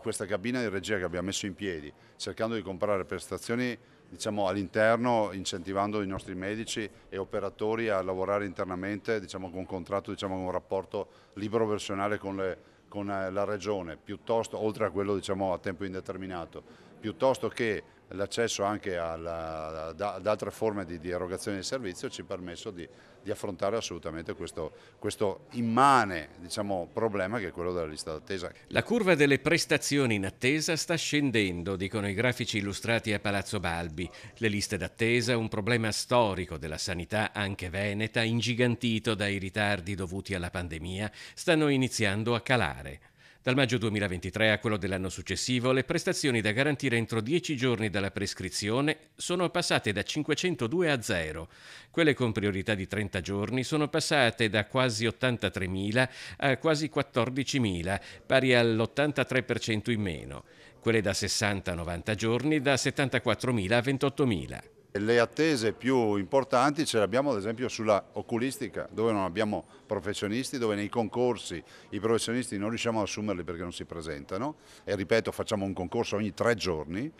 Questa cabina di regia che abbiamo messo in piedi, cercando di comprare prestazioni diciamo, all'interno, incentivando i nostri medici e operatori a lavorare internamente diciamo, con un contratto, diciamo, con un rapporto libero personale con, le, con eh, la regione, piuttosto oltre a quello diciamo, a tempo indeterminato piuttosto che l'accesso anche alla, ad altre forme di, di, erogazione di servizio ci ha permesso di, di, affrontare assolutamente questo, questo immane diciamo, problema che è quello della lista d'attesa. La curva delle prestazioni in attesa sta scendendo, dicono i grafici illustrati a Palazzo Balbi. Le liste d'attesa, un problema storico della sanità anche veneta, ingigantito dai ritardi dovuti alla pandemia, stanno iniziando a calare. Dal maggio 2023 a quello dell'anno successivo, le prestazioni da garantire entro 10 giorni dalla prescrizione sono passate da 502 a 0. Quelle con priorità di 30 giorni sono passate da quasi 83.000 a quasi 14.000, pari all'83% in meno. Quelle da 60 a 90 giorni da 74.000 a 28.000. Le attese più importanti ce le abbiamo ad esempio sulla oculistica, dove non abbiamo professionisti, dove nei concorsi i professionisti non riusciamo ad assumerli perché non si presentano e ripeto facciamo un concorso ogni tre giorni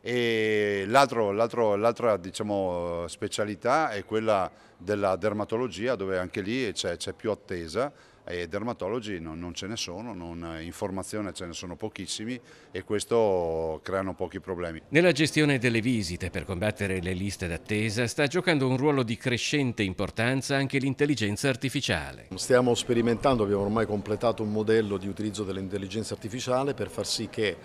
e l'altra diciamo, specialità è quella della dermatologia dove anche lì c'è più attesa e dermatologi non, non ce ne sono, non, eh, informazione ce ne sono pochissimi e questo creano pochi problemi. Nella gestione delle visite per combattere le liste d'attesa sta giocando un ruolo di crescente importanza anche l'intelligenza artificiale. Stiamo sperimentando, abbiamo ormai completato un modello di utilizzo dell'intelligenza artificiale per far sì che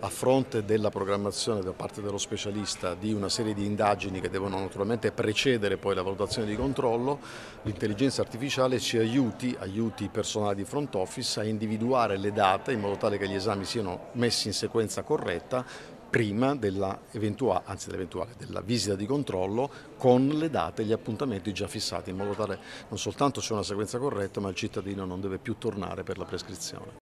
a fronte della programmazione da parte dello specialista di una serie di indagini che devono naturalmente precedere poi la valutazione di controllo, l'intelligenza artificiale ci aiuti, aiuti il personale di front office a individuare le date in modo tale che gli esami siano messi in sequenza corretta prima della, eventua, dell della visita di controllo con le date e gli appuntamenti già fissati in modo tale non soltanto c'è una sequenza corretta ma il cittadino non deve più tornare per la prescrizione.